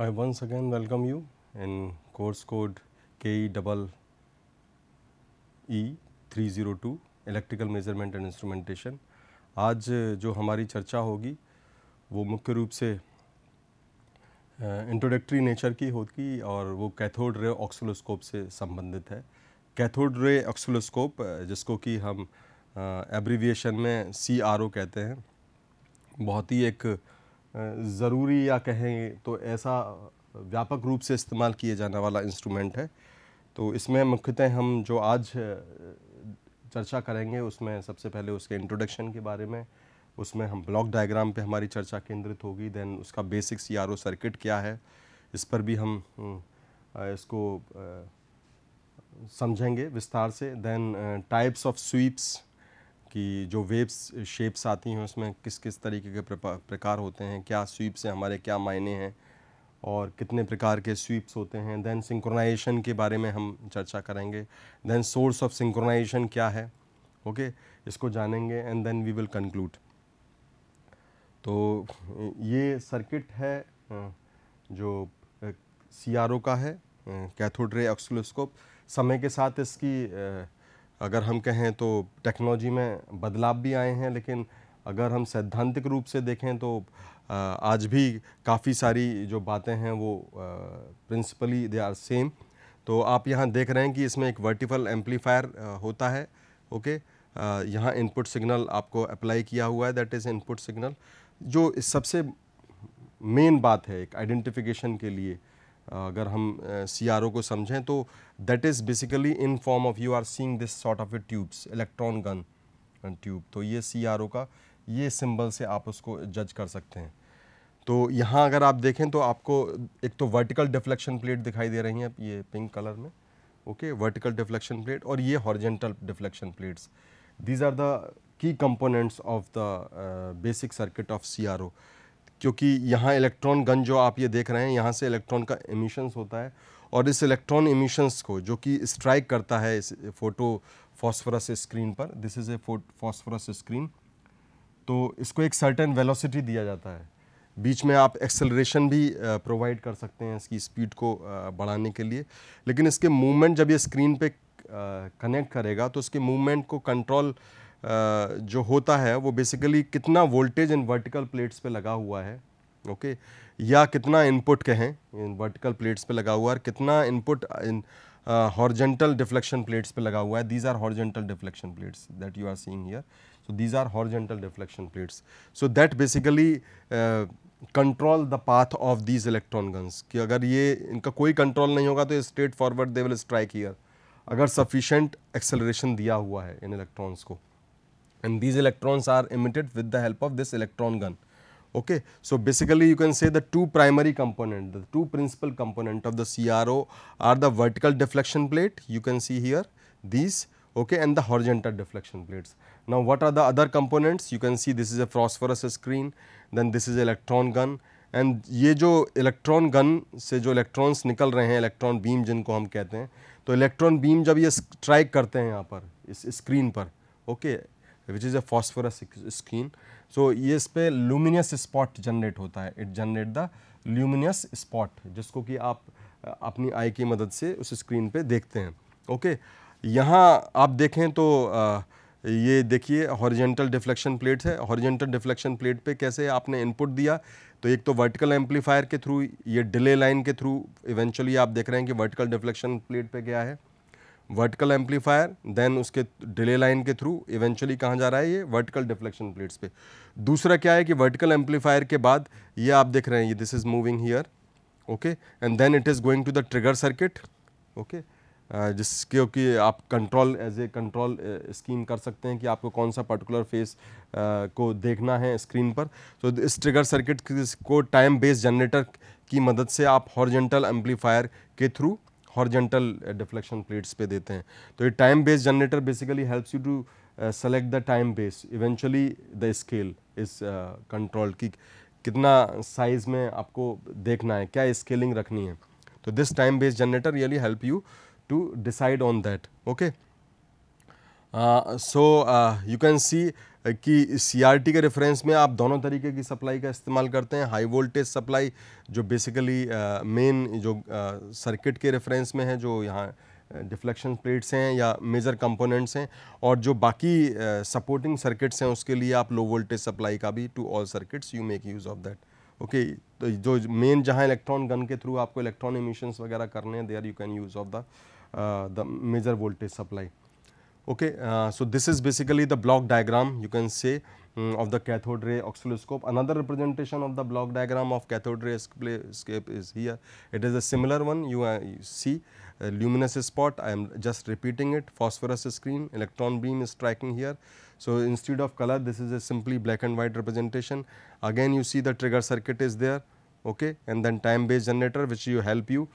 I once again welcome you in course code KE-E302 electrical measurement and instrumentation. आज जो हमारी चर्चा होगी वो मुख्य रूप से इंट्रोडक्टरी नेचर की होगी और वो कैथोड रे ऑक्सोलोस्कोप से संबंधित है कैथोड रे ऑक्सोलोस्कोप जिसको कि हम एब्रीविएशन में सी कहते हैं बहुत ही एक ज़रूरी या कहें तो ऐसा व्यापक रूप से इस्तेमाल किए जाने वाला इंस्ट्रूमेंट है तो इसमें मुख्यतः हम जो आज चर्चा करेंगे उसमें सबसे पहले उसके इंट्रोडक्शन के बारे में उसमें हम ब्लॉक डायग्राम पे हमारी चर्चा केंद्रित होगी देन उसका बेसिक सी सर्किट क्या है इस पर भी हम हम्म, इसको समझेंगे विस्तार से देन टाइप्स ऑफ स्वीप्स कि जो वेव्स शेप्स आती हैं उसमें किस किस तरीके के प्रकार होते हैं क्या स्वीप से हमारे क्या मायने हैं और कितने प्रकार के स्वीप्स होते हैं दैन सिंक्रोनाइजेशन के बारे में हम चर्चा करेंगे दैन सोर्स ऑफ सिंक्रोनाइजेशन क्या है ओके okay? इसको जानेंगे and then we will conclude तो ये सर्किट है जो सी का है कैथोड रे ऑक्सिलोस्कोप समय के साथ इसकी अगर हम कहें तो टेक्नोलॉजी में बदलाव भी आए हैं लेकिन अगर हम सैद्धांतिक रूप से देखें तो आज भी काफ़ी सारी जो बातें हैं वो प्रिंसिपली दे आर सेम तो आप यहाँ देख रहे हैं कि इसमें एक वर्टिकल एम्पलीफायर होता है ओके यहाँ इनपुट सिग्नल आपको अप्लाई किया हुआ है दैट इज़ इनपुट सिग्नल जो सबसे मेन बात है एक आइडेंटिफिकेशन के लिए Uh, अगर हम सी आर ओ को समझें तो that is basically in form of you are seeing this sort of a tubes electron gun tube तो ये सी आर ओ का ये सिंबल से आप उसको जज कर सकते हैं तो यहाँ अगर आप देखें तो आपको एक तो वर्टिकल डिफ्लेक्शन प्लेट दिखाई दे रही हैं ये पिंक कलर में ओके वर्टिकल डिफ्लेक्शन प्लेट और ये horizontal deflection plates these are the key components of the basic circuit of C R O क्योंकि यहाँ इलेक्ट्रॉन गन जो आप ये देख रहे हैं यहाँ से इलेक्ट्रॉन का इमिशंस होता है और इस इलेक्ट्रॉन इमिशंस को जो कि स्ट्राइक करता है इस फोटो फॉस्फोरस स्क्रीन पर this is a phosphorus screen तो इसको एक सर्टेन वेलोसिटी दिया जाता है बीच में आप एक्सेलरेशन भी प्रोवाइड कर सकते हैं इसकी स्पीड को बढ़ाने के लिए लेकिन इसके मूवमेंट जब ये स्क्रीन पे कनेक्ट करेगा तो इसके मूवमेंट को कंट्रोल जो होता है वो बेसिकली कितना वोल्टेज इन वर्टिकल प्लेट्स पे लगा हुआ है ओके okay? या कितना इनपुट कहें इन वर्टिकल प्लेट्स पे लगा हुआ है कितना इनपुट इन हॉर्जेंटल डिफ्लेक्शन प्लेट्स पे लगा हुआ है these are horizontal deflection plates that you are seeing here so these are horizontal deflection plates so that basically control the path of these electron guns कि अगर ये इनका कोई कंट्रोल नहीं होगा तो straight forward they will strike here अगर sufficient acceleration दिया हुआ है इन इलेक्ट्रॉन्स को and these electrons are emitted with the help of this electron gun. Okay. So, basically you can say the two primary component, the two principal component of the CRO are the vertical deflection plate you can see here these okay, and the horizontal deflection plates. Now, what are the other components you can see this is a phosphorus screen then this is electron gun And ये जो electron gun से जो electrons निकल रहे हैं electron beam जिनको हम कहते हैं तो electron beam जब ये strike करते हैं यहाँ पर इस पर Okay. Is is phosphorus phosphorus so ये इस पर ल्यूमिनियस स्पॉट जनरेट होता है it generate the luminous spot जिसको कि आप अपनी आई की मदद से उस स्क्रीन पे देखते हैं ओके okay? यहाँ आप देखें तो आ, ये देखिए हॉरिजेंटल डिफ्लेक्शन प्लेट है हॉरिजेंटल डिफ्लेक्शन प्लेट पे कैसे आपने इनपुट दिया तो एक तो वर्टिकल एम्पलीफायर के थ्रू ये डिले लाइन के थ्रू इवेंचुअली आप देख रहे हैं कि वर्टिकल डिफ्लेक्शन प्लेट पे क्या है वर्टिकल एम्पलीफायर देन उसके डिले लाइन के थ्रू इवेंचुअली कहाँ जा रहा है ये वर्टिकल डिफ्लेक्शन प्लेट्स पे दूसरा क्या है कि वर्टिकल एम्पलीफायर के बाद ये आप देख रहे हैं ये this is moving here okay and then it is going to the trigger circuit okay जिसके कि आप control as a control scheme कर सकते हैं कि आपको कौन सा पर्टिकुलर फेस uh, को देखना है स्क्रीन पर तो so, इस ट्रिगर सर्किट को टाइम बेस्ड जनरेटर की मदद से आप हॉर्जेंटल एम्पलीफायर के थ्रू हॉर्जेंटल डिफ्लेक्शन प्लेट्स पे देते हैं तो ये time based generator basically helps you to select the time base eventually the scale is control की कितना साइज में आपको देखना है क्या स्केलिंग रखनी है तो this time based generator really help you to decide on that okay so you can see कि सीआरटी के रेफरेंस में आप दोनों तरीके की सप्लाई का इस्तेमाल करते हैं हाई वोल्टेज सप्लाई जो बेसिकली मेन जो सर्किट के रेफरेंस में है जो यहाँ डिफ्लेक्शन प्लेट्स हैं या मेजर कंपोनेंट्स हैं और जो बाकी सपोर्टिंग सर्किट्स हैं उसके लिए आप लो वोल्टेज सप्लाई का भी to all circuits you make use of that okay तो जो मेन जहाँ इलेक्ट्रॉन गन के थ्रू आपको इलेक्ट्रॉन इमिशंस वगैरह करने हैं there you can use of the major voltage supply Okay, uh, so this is basically the block diagram you can say um, of the cathode ray oscilloscope. Another representation of the block diagram of cathode ray escape is here. It is a similar one you, uh, you see luminous spot I am just repeating it phosphorus screen electron beam is striking here. So, instead of color this is a simply black and white representation again you see the trigger circuit is there okay and then time based generator which you help you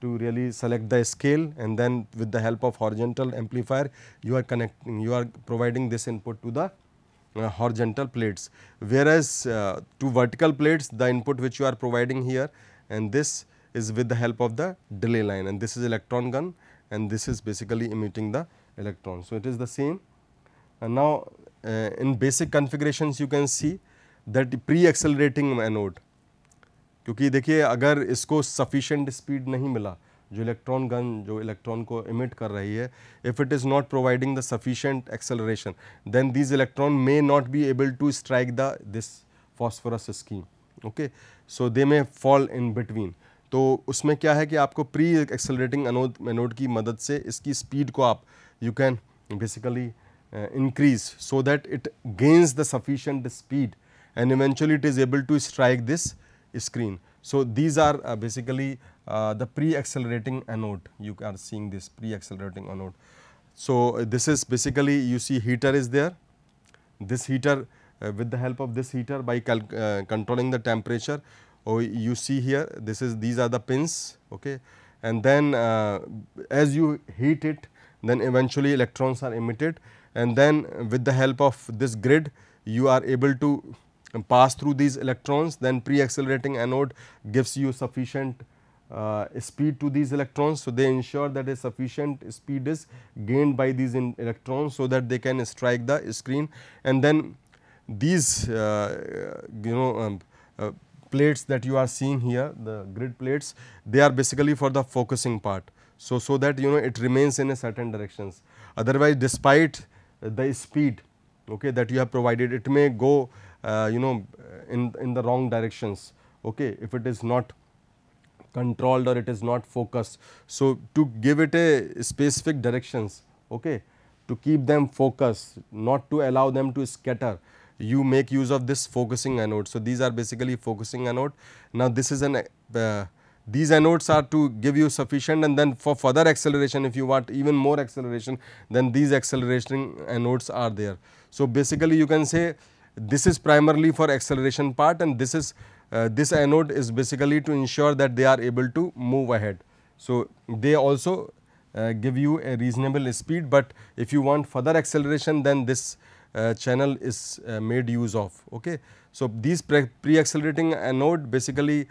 to really select the scale and then with the help of horizontal amplifier you are connecting you are providing this input to the uh, horizontal plates whereas uh, to vertical plates the input which you are providing here and this is with the help of the delay line and this is electron gun and this is basically emitting the electron. So, it is the same and now uh, in basic configurations you can see that pre accelerating anode क्योंकि देखिए अगर इसको sufficient speed नहीं मिला जो electron gun जो electron को emit कर रही है if it is not providing the sufficient acceleration then these electron may not be able to strike the this phosphorus scheme okay so they may fall in between तो उसमें क्या है कि आपको प्री एक्सेलरेटिंग अनोद एनोड की मदद से इसकी स्पीड को आप you can basically increase so that it gains the sufficient speed and eventually it is able to strike this screen. So, these are uh, basically uh, the pre-accelerating anode, you are seeing this pre-accelerating anode. So, uh, this is basically you see heater is there, this heater uh, with the help of this heater by uh, controlling the temperature, oh, you see here this is these are the pins okay. and then uh, as you heat it then eventually electrons are emitted and then with the help of this grid you are able to pass through these electrons then pre-accelerating anode gives you sufficient uh, speed to these electrons. So, they ensure that a sufficient speed is gained by these electrons, so that they can strike the screen and then these uh, uh, you know um, uh, plates that you are seeing here the grid plates they are basically for the focusing part. So, so that you know it remains in a certain directions otherwise despite the speed okay, that you have provided it may go uh, you know in, in the wrong directions okay, if it is not controlled or it is not focused. So, to give it a specific directions okay, to keep them focused not to allow them to scatter you make use of this focusing anode. So, these are basically focusing anode. Now, this is an uh, these anodes are to give you sufficient and then for further acceleration if you want even more acceleration then these acceleration anodes are there. So, basically you can say this is primarily for acceleration part and this is uh, this anode is basically to ensure that they are able to move ahead. So, they also uh, give you a reasonable speed, but if you want further acceleration then this uh, channel is uh, made use of. Okay. So, these pre-accelerating anode basically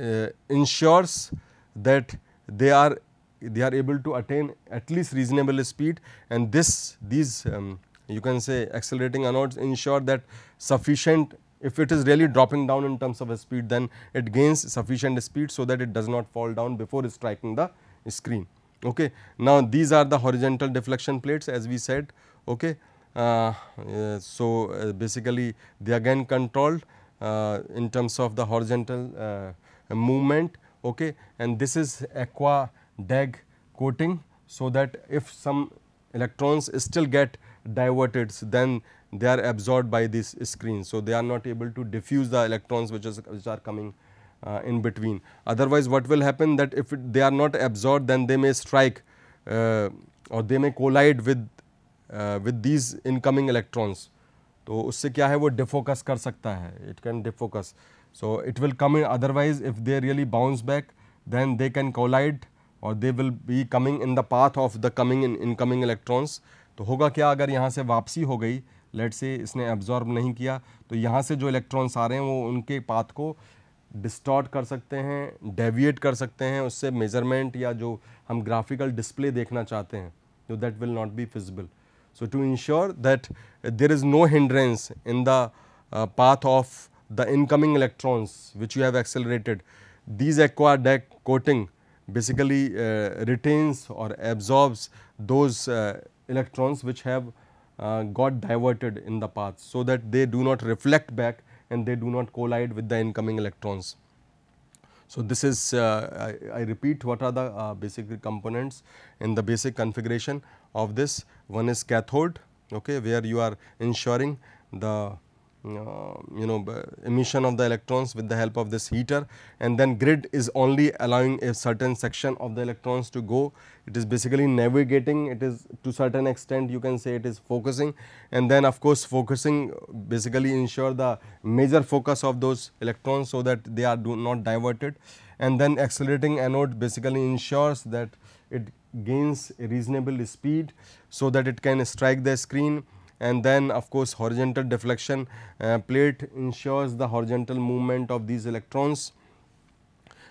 uh, ensures that they are they are able to attain at least reasonable speed and this these um, you can say accelerating anodes ensure that sufficient if it is really dropping down in terms of speed then it gains sufficient speed so that it does not fall down before striking the screen. Okay. Now, these are the horizontal deflection plates as we said. Okay. Uh, uh, so, uh, basically they again controlled uh, in terms of the horizontal uh, movement okay. and this is aqua dag coating. So, that if some electrons still get diverted, then they are absorbed by these screens. So, they are not able to diffuse the electrons which, is, which are coming uh, in between. Otherwise, what will happen that if it, they are not absorbed, then they may strike uh, or they may collide with, uh, with these incoming electrons. So, उससे क्या है वो defocus कर सकता है It can defocus. So, it will come in. Otherwise, if they really bounce back, then they can collide or they will be coming in the path of the coming in incoming electrons. तो होगा क्या अगर यहाँ से वापसी हो गई late से इसने एब्जॉर्ब नहीं किया तो यहाँ से जो इलेक्ट्रॉन्स आ रहे हैं वो उनके पाथ को डिस्टॉर्ट कर सकते हैं डेविएट कर सकते हैं उससे मेजरमेंट या जो हम ग्राफिकल डिस्प्ले देखना चाहते हैं जो that will not be feasible so to ensure that there is no hindrance in the path of the incoming electrons which you have accelerated these aquadag coating basically retains और absorbs those electrons which have uh, got diverted in the path. So, that they do not reflect back and they do not collide with the incoming electrons. So, this is uh, I, I, repeat what are the uh, basic components in the basic configuration of this one is cathode okay, where you are ensuring the uh, you know emission of the electrons with the help of this heater and then grid is only allowing a certain section of the electrons to go it is basically navigating it is to certain extent you can say it is focusing and then of course focusing basically ensure the major focus of those electrons so that they are not diverted and then accelerating anode basically ensures that it gains a reasonable speed so that it can strike the screen and then of course, horizontal deflection uh, plate ensures the horizontal movement of these electrons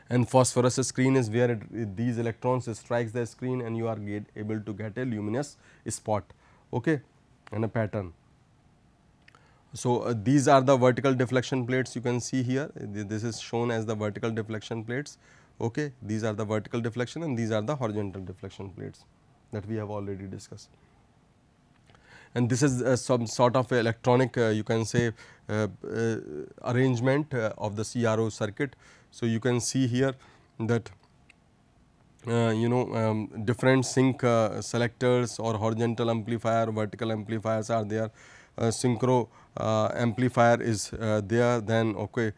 and phosphorescent screen is where it, it, these electrons strikes the screen and you are get, able to get a luminous spot okay, and a pattern. So, uh, these are the vertical deflection plates you can see here this is shown as the vertical deflection plates okay. these are the vertical deflection and these are the horizontal deflection plates that we have already discussed and this is uh, some sort of electronic uh, you can say uh, arrangement of the CRO circuit. So, you can see here that uh, you know um, different sync uh, selectors or horizontal amplifier, vertical amplifiers are there, uh, synchro amplifier is there then okay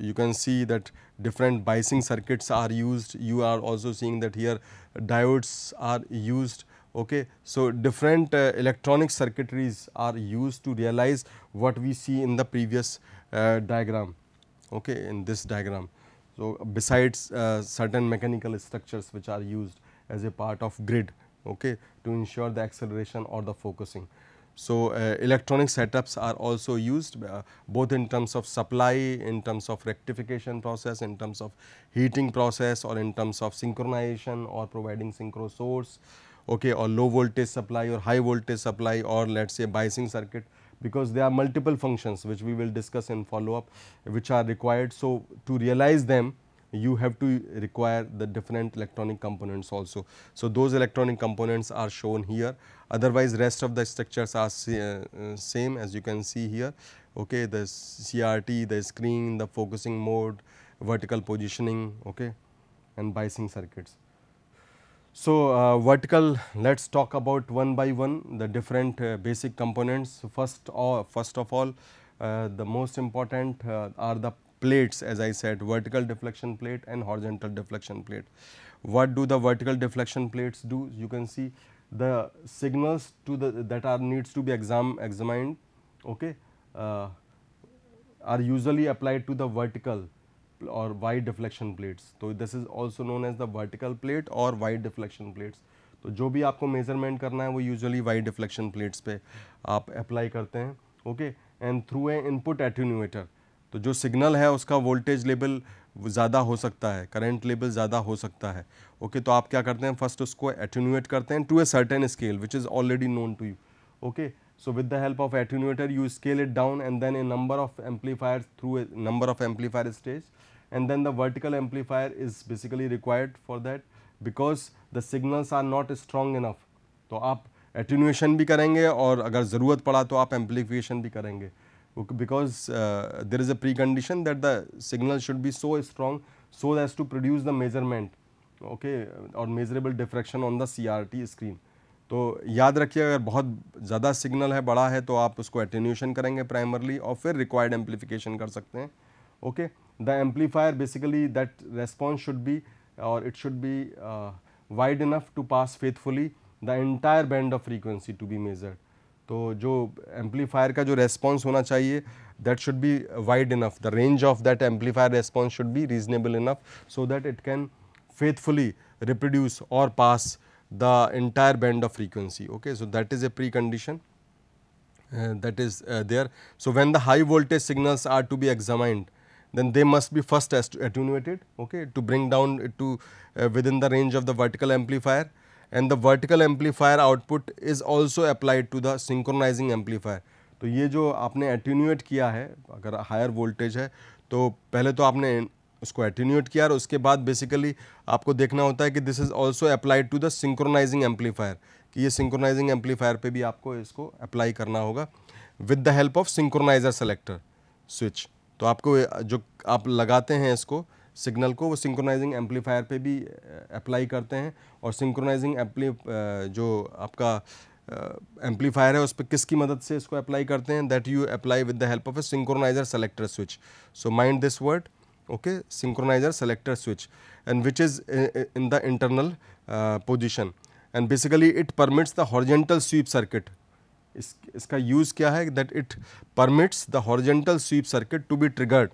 you can see that different biasing circuits are used, you are also seeing that here diodes are used Okay. So, different uh, electronic circuitries are used to realize what we see in the previous uh, diagram, okay, in this diagram. So, besides uh, certain mechanical structures which are used as a part of grid okay, to ensure the acceleration or the focusing. So, uh, electronic setups are also used uh, both in terms of supply, in terms of rectification process, in terms of heating process or in terms of synchronization or providing synchro source okay, or low voltage supply or high voltage supply or let us say biasing circuit because there are multiple functions which we will discuss in follow up which are required. So, to realize them you have to require the different electronic components also. So, those electronic components are shown here otherwise rest of the structures are uh, same as you can see here okay the CRT the screen the focusing mode vertical positioning okay and biasing circuits. So, uh, vertical let us talk about one by one the different uh, basic components. First, first of all uh, the most important uh, are the plates as I said vertical deflection plate and horizontal deflection plate. What do the vertical deflection plates do? You can see the signals to the that are needs to be exam examined okay, uh, are usually applied to the vertical और Y deflection plates तो this is also known as the vertical plate और Y deflection plates तो जो भी आपको measurement करना है वो यूजुअली वाइड डिफ्लेक्शन प्लेट्स पे आप अप्लाई करते हैं okay and through a input attenuator तो जो सिग्नल है उसका वोल्टेज लेवल ज़्यादा हो सकता है करंट लेवल ज़्यादा हो सकता है ओके okay, तो आप क्या करते हैं फर्स्ट उसको एट्यूनुएट करते हैं to a certain scale which is already known to you okay so with the help of attenuator you scale it down and then a number of amplifier through a number of amplifier stage and then the vertical amplifier is basically required for that because the signals are not strong enough तो आप attenuation भी करेंगे और अगर ज़रूरत पड़ा तो आप amplification भी करेंगे because uh, there is a precondition that the signal should be so strong so as to produce the measurement okay or measurable diffraction on the CRT screen तो याद रखिए अगर बहुत ज़्यादा सिग्नल है बड़ा है तो आप उसको एटेन्यूशन करेंगे प्राइमरली और फिर रिक्वायर्ड एम्पलीफिकेशन कर सकते हैं okay okay? the amplifier basically that response should be or it should be uh, wide enough to pass faithfully the entire band of frequency to be measured. So, जो amplifier का जो response होना चाहिए that should be wide enough the range of that amplifier response should be reasonable enough so that it faithfully reproduce or pass the entire band of frequency. Okay, so that is a precondition uh, that is uh, there. So when the high voltage signals are to be examined, then they must be first attenuated okay, to bring down to uh, within the range of the vertical amplifier and the vertical amplifier output is also applied to the synchronizing amplifier. to ye jo aapne attenuate kiya hai agar higher voltage hai to pehle to aapne उसको एटीन्यूएट किया और उसके बाद basically आपको देखना होता है कि this is also applied to the synchronising amplifier कि ये सिंक्रोनाइजिंग एम्पलीफायर पे भी आपको इसको अप्लाई करना होगा with the help of synchroniser selector switch तो आपको जो आप लगाते हैं इसको सिग्नल को वो सिंक्रोनाइजिंग एम्पलीफायर पे भी अप्लाई करते हैं और सिंक्रोनाइजिंग एम्पली जो आपका एम्पलीफायर है उस पर किसकी मदद से इसको अप्लाई करते हैं that you apply with the help of a synchroniser selector switch so mind this word okay synchroniser selector switch and which is in the internal position and basically it permits the horizontal sweep circuit इस, इसका use क्या है that it permits the horizontal sweep circuit to be triggered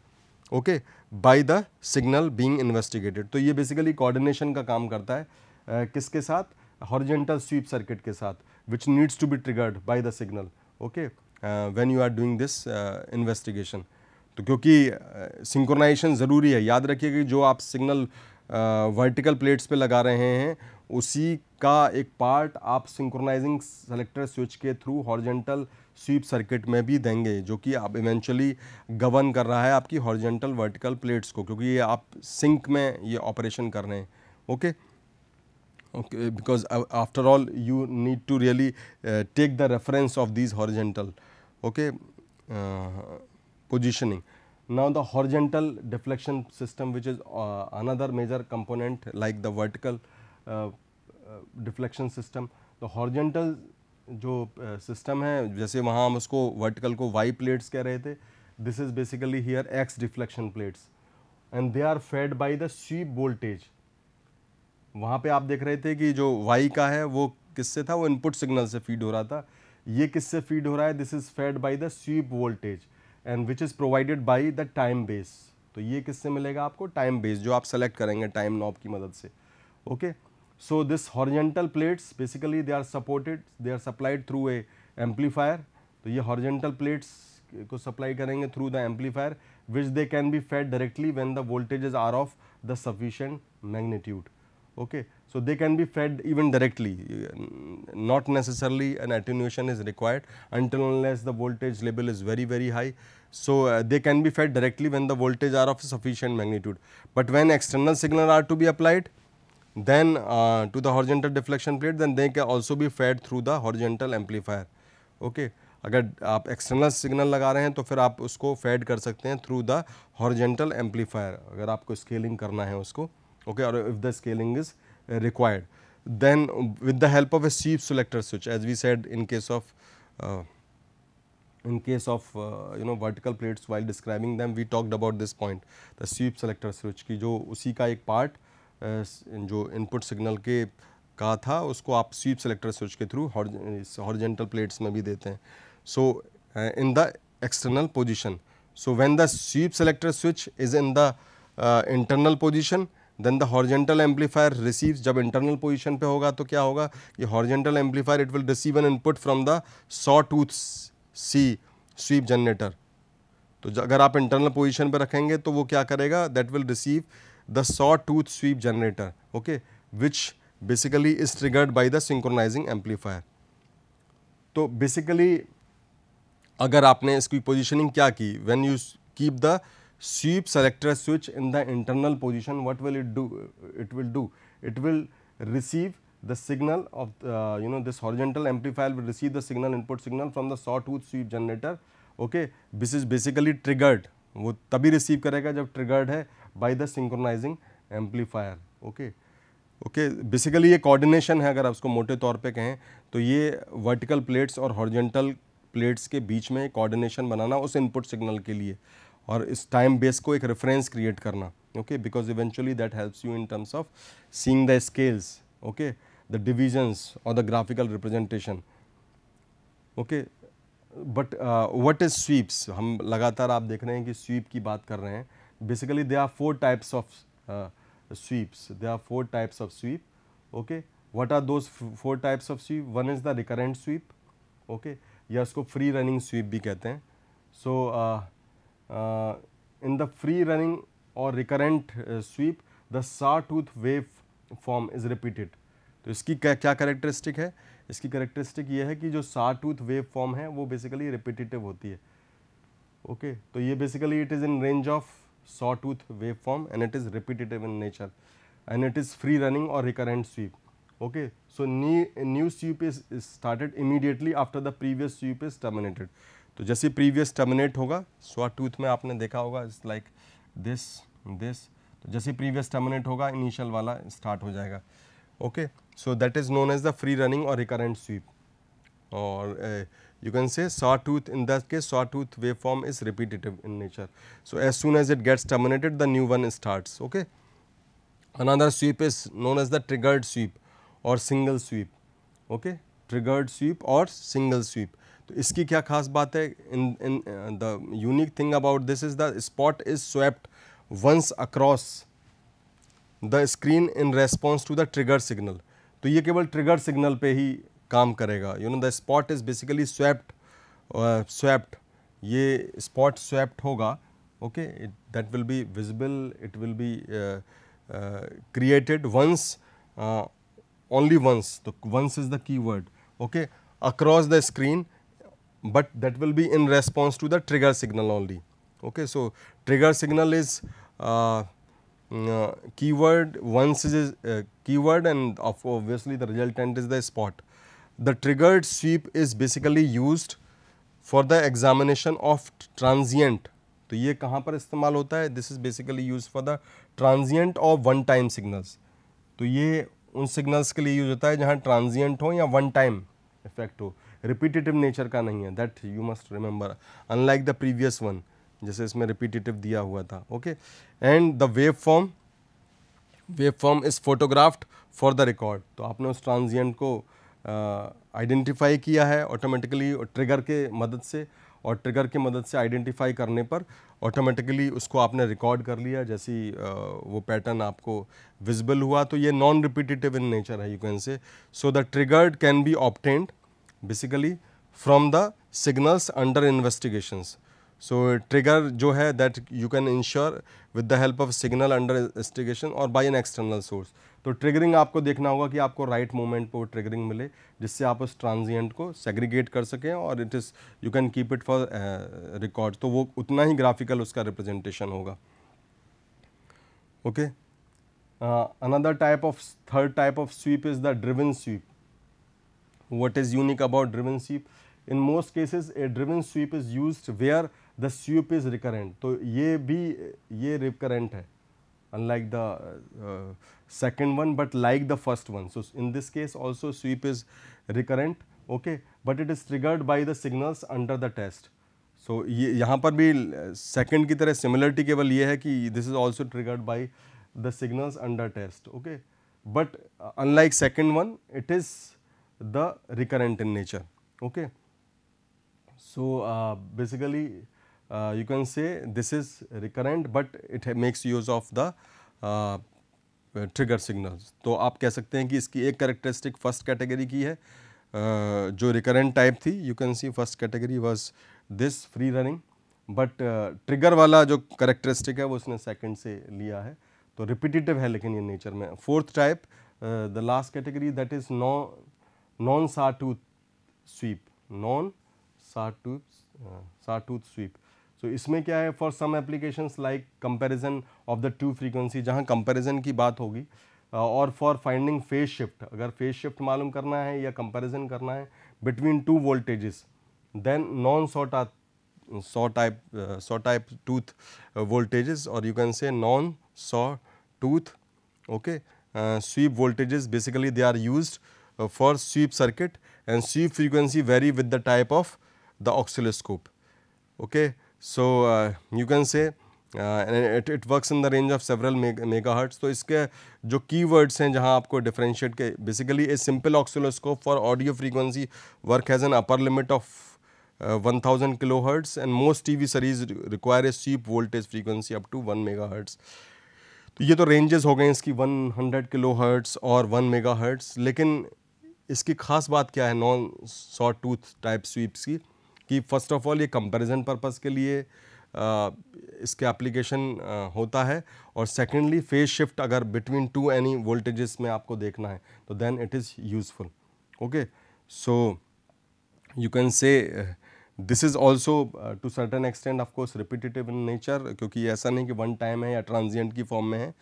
okay by the signal being investigated तो ये basically coordination का काम करता है uh, किसके साथ हॉरिजेंटल स्वीप सर्किट के साथ which needs to be triggered by the signal okay when you are doing this investigation तो क्योंकि सिंक्रोनाइजेशन ज़रूरी है याद रखिए कि जो आप सिग्नल वर्टिकल प्लेट्स पे लगा रहे हैं उसी का एक पार्ट आप सिंक्रोनाइजिंग सेलेक्टर स्विच के थ्रू हॉर्जेंटल स्वीप सर्किट में भी देंगे जो कि आप इवेंचुअली गवर्न कर रहा है आपकी हॉर्जेंटल वर्टिकल प्लेट्स को क्योंकि ये आप सिंक में ये ऑपरेशन कर रहे हैं okay okay because after all you need to really take the reference of these horizontal okay positioning Now the horizontal deflection system which is uh, another major component like the vertical uh, uh deflection system. The horizontal जो system uh, है जैसे वहाँ हम उसको vertical को Y plates कह रहे थे this is basically here X deflection plates and they are fed by the sweep voltage वहाँ पे आप देख रहे थे कि जो वाई का है वो किससे था वो इनपुट सिग्नल से फीड हो रहा था ये किससे फीड हो रहा है this is fed by the sweep voltage and which is provided by the time base तो ये किससे मिलेगा आपको टाइम बेस जो आप सेलेक्ट करेंगे टाइम नॉब की मदद से okay so this horizontal plates basically they are supported they are supplied through a amplifier तो ये हॉर्जेंटल प्लेट्स को सप्लाई करेंगे through the amplifier which they can be fed directly when the voltages are of the sufficient magnitude okay. So, they can be fed even directly, not necessarily an attenuation is required until unless the voltage level is very, very high. So, uh, they can be fed directly when the voltage are of sufficient magnitude, but when external signal are to be applied then uh, to the horizontal deflection plate then they can also be fed through the horizontal amplifier. Okay. अगर आप external signal लगा रहे हैं तो फिर आप उसको fade कर सकते हैं थ्रू द हॉर्जेंटल एम्पलीफायर अगर आपको स्केलिंग करना है उसको okay, or if the scaling is uh, required. Then with the help of a sweep selector switch as we said in case of uh, in case of uh, you know vertical plates while describing them we talked about this point the sweep selector switch की जो उसी का एक part जो input signal के कहा था उसको आप sweep selector switch के through horizontal plates में भी देते हैं so uh, in the external position so when the sweep selector switch is in the uh, internal position then the horizontal amplifier receives जब इंटरनल पोजिशन पे होगा तो क्या होगा ये horizontal amplifier it will receive an input from the sawtooth see sweep generator तो अगर आप इंटरनल पोजिशन पे रखेंगे तो वो क्या करेगा that will receive the sawtooth sweep generator okay which basically is triggered by the synchronising amplifier तो बेसिकली अगर आपने इसकी पोजिशनिंग क्या की when you keep the sweep selector switch in the internal position what will it do it will do it will receive the signal of uh, you know this horizontal amplifier will receive the signal input signal from the sawtooth sweep generator okay this is basically triggered वो तभी receive करेगा जब triggered है by the synchronising amplifier okay okay basically ये coordination है अगर आप उसको मोटे तौर पे कहें तो ये वर्टिकल प्लेट्स और हॉरिजेंटल प्लेट्स के बीच में कोऑर्डिनेशन बनाना उस इनपुट सिग्नल के लिए और इस टाइम बेस को एक रेफरेंस क्रिएट करना okay because eventually that helps you in terms of seeing the scales okay the divisions और the graphical representation okay but what is sweeps हम लगातार आप देख रहे हैं कि स्वीप की बात कर रहे हैं basically they are four types of sweeps they are four types of sweep okay what are those four types of sweep one is the recurrent sweep okay या उसको फ्री रनिंग स्वीप भी कहते हैं so uh, in the free running or recurrent sweep the sawtooth wave form is repeated. तो इसकी क्या characteristic है इसकी characteristic ये है कि जो sawtooth wave form है वो basically repetitive होती है ओके okay, तो ये basically it is in range of sawtooth wave form and it is repetitive in nature and it is free running or recurrent sweep. Okay, so new, new sweep is, is started immediately after the previous sweep is terminated. तो जैसे previous terminate होगा स्वा tooth में आपने देखा होगा like this this तो जैसे प्रीवियस टर्मिनेट होगा इनिशियल वाला स्टार्ट हो जाएगा okay so that is known as the free running और रिकरेंट स्वीप और you can say sawtooth in this के sawtooth waveform is repetitive in nature so as soon as it gets terminated the new one start okay another sweep is known as the triggered sweep और single sweep okay triggered sweep और single SVEEP तो इसकी क्या खास बात है in in the unique thing about this is the spot is swept once across the screen in response to the trigger signal तो ये केवल ट्रिगर सिग्नल पे ही काम करेगा you know the spot is basically swept swept ये spot swept होगा okay that will be visible it will be created once only once तो once is the key word okay across the screen but that will be in response to the trigger signal only. Okay, so trigger signal is uh, uh, keyword once is uh, keyword and of obviously the resultant is the spot. The triggered sweep is basically used for the examination of transient. तो ये कहाँ पर इस्तेमाल होता है this is basically use for the transient और one time signals तो ये उन सिग्नल्स के लिए यूज होता है जहाँ ट्रांजिएंट हो या वन टाइम इफेक्ट हो रिपीटेटिव नेचर का नहीं है that you must remember unlike the previous one जैसे इसमें रिपीटेटिव दिया हुआ था okay and the wave form wave form is photographed for the record तो आपने उस ट्रांजियंट को आइडेंटिफाई uh, किया है ऑटोमेटिकली ट्रिगर के मदद से और ट्रिगर की मदद से आइडेंटिफाई करने पर ऑटोमेटिकली उसको आपने रिकॉर्ड कर लिया जैसी uh, वो पैटर्न आपको विजिबल हुआ तो ये नॉन रिपीटेटिव इन नेचर है you can say so the triggered can be obtained basically from the signals under investigations. So, trigger जो है that you can ensure with the help of signal under investigation or by an external source. तो triggering आपको देखना होगा कि आपको right right moment पर वो ट्रिगरिंग मिले जिससे आप उस ट्रांजिएंट को सेग्रीगेट कर सकें और it is you can keep it for record तो वो उतना ही ग्राफिकल उसका रिप्रेजेंटेशन होगा okay another type of third type of sweep is the driven sweep What is unique about driven sweep? In most cases, a driven sweep is used where the sweep is recurrent. तो ye bhi ye recurrent hai unlike the uh, second one but like the first one. So, in this case also sweep is recurrent okay but it is triggered by the signals under the test. So, ye yahan par bhi second ki tarah similarity keval ye hai ki this is also triggered by the signals under test okay but uh, unlike second one it is the recurrent in nature okay so basically you can say this is recurrent but it makes use of the trigger signal तो आप कह सकते हैं कि इसकी एक characteristic first category की है uh, जो रिकरेंट टाइप थी you can see first category was this free running but trigger वाला जो करेक्टरिस्टिक है वो उसने सेकेंड से लिया है तो रिपीटिटिव है लेकिन ये नेचर में fourth type the last category that is no non sawtooth sweep non sawtooth uh, sawtooth sweep so so, इसमें क्या है for some applications like comparison of the two frequency जहां कंपैरिजन की बात होगी और फॉर फाइंडिंग फेज शिफ्ट अगर phase shift मालूम करना है या कंपैरिजन करना है between two voltages then non sawtooth saw type saw type tooth voltages और यू कैन से non sawtooth okay sweep voltages basically they are used for sweep circuit and sweep frequency vary with the type of the oscilloscope. Okay. So, uh, you can say uh, and it, it works in the range of several megahertz. तो इसके जो keywords हैं जहाँ आपको differentiate के basically a simple oscilloscope for audio frequency work has an upper limit of uh, 1000 kilohertz and most TV series require a sweep voltage frequency up to 1 megahertz. तो ये तो रेंजेस हो गए इसकी 100 किलोहर्ट्स और 1 मेगाहर्ट्स लेकिन इसकी खास बात क्या है non short tooth type sweeps की कि फ़र्स्ट ऑफ ऑल ये कंपैरिजन पर्पस के लिए आ, इसके एप्लीकेशन होता है और सेकेंडली फेस शिफ्ट अगर बिटवीन टू एनी वोल्टेजेस में आपको देखना है तो then it is useful okay so you can say this is also to certain extent of course course repetitive in nature क्योंकि ऐसा नहीं कि वन टाइम है या ट्रांजियंट की फॉर्म में है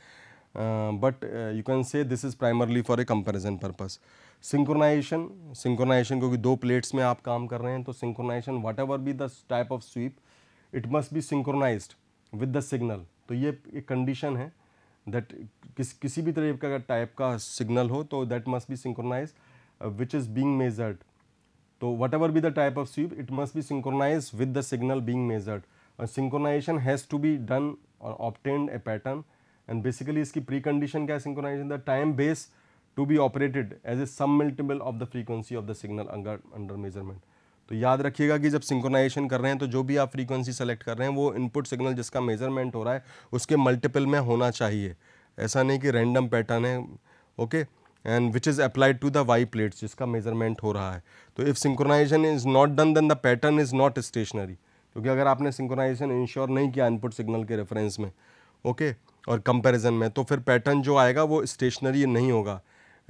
but you can say this is primarily for a comparison purpose synchronisation synchronisation क्योंकि दो प्लेट्स में आप काम कर रहे हैं तो synchronisation whatever be the type of sweep it must be synchronise with the signal तो ये एक कंडीशन है दैट किस किसी भी तरह का टाइप का सिग्नल हो तो that must be synchronise which is being measured तो whatever be the type of sweep it must be synchronise with the signal being measured और synchronisation has to be done और obtained a pattern and basically इसकी pre condition क्या है synchronisation the time base to be operated as a sum multiple of the frequency of the signal under, under measurement. तो याद रखिएगा कि जब synchronisation कर रहे हैं तो जो भी आप फ्रीक्वेंसी सेलेक्ट कर रहे हैं वो इनपुट सिग्नल जिसका मेजरमेंट हो रहा है उसके मल्टीपल में होना चाहिए ऐसा नहीं कि रैंडम पैटर्न है okay and which is applied to the Y plates जिसका मेजरमेंट हो रहा है तो if synchronisation is not done then the pattern is not stationary क्योंकि अगर आपने सिंक्रोनाइजेशन इंश्योर नहीं किया इनपुट सिग्नल के रेफरेंस में ओके okay? और कंपेरिजन में तो फिर पैटर्न जो आएगा वो स्टेशनरी नहीं होगा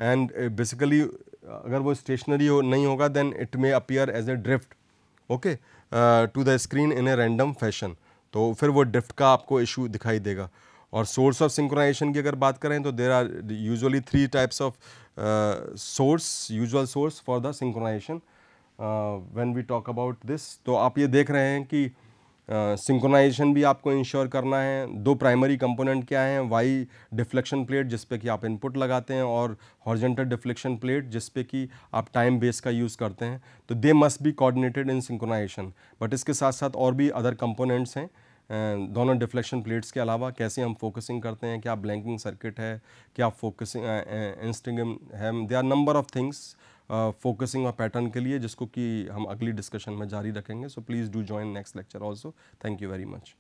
एंड बेसिकली uh, uh, अगर वो स्टेशनरी हो, नहीं होगा then it may appear as a drift okay to the screen in a random fashion तो फिर वो ड्रिफ्ट का आपको इशू दिखाई देगा और सोर्स ऑफ सिंक्रोनाइजेशन की अगर बात करें तो there are usually three types of source usual source for the synchronisation when we talk about this तो आप ये देख रहे हैं कि uh, सिंक्रोनाइजेशन भी आपको इंश्योर करना है दो प्राइमरी कंपोनेंट क्या हैं वाई डिफ्लेक्शन प्लेट जिस पे कि आप इनपुट लगाते हैं और हॉर्जेंटल डिफ्लेक्शन प्लेट जिस पे कि आप टाइम बेस का यूज़ करते हैं तो they must be coordinated in synchronisation but इसके साथ साथ और भी अदर कंपोनेंट्स हैं दोनों डिफ्लेक्शन प्लेट्स के अलावा कैसे हम फोकसिंग करते हैं क्या ब्लैंकिंग सर्किट है क्या फोकसिंग इंस्टिंग है they are number of things focusing और पैटर्न के लिए जिसको कि हम अगली डिस्कशन में जारी रखेंगे so please do join next lecture also thank you very much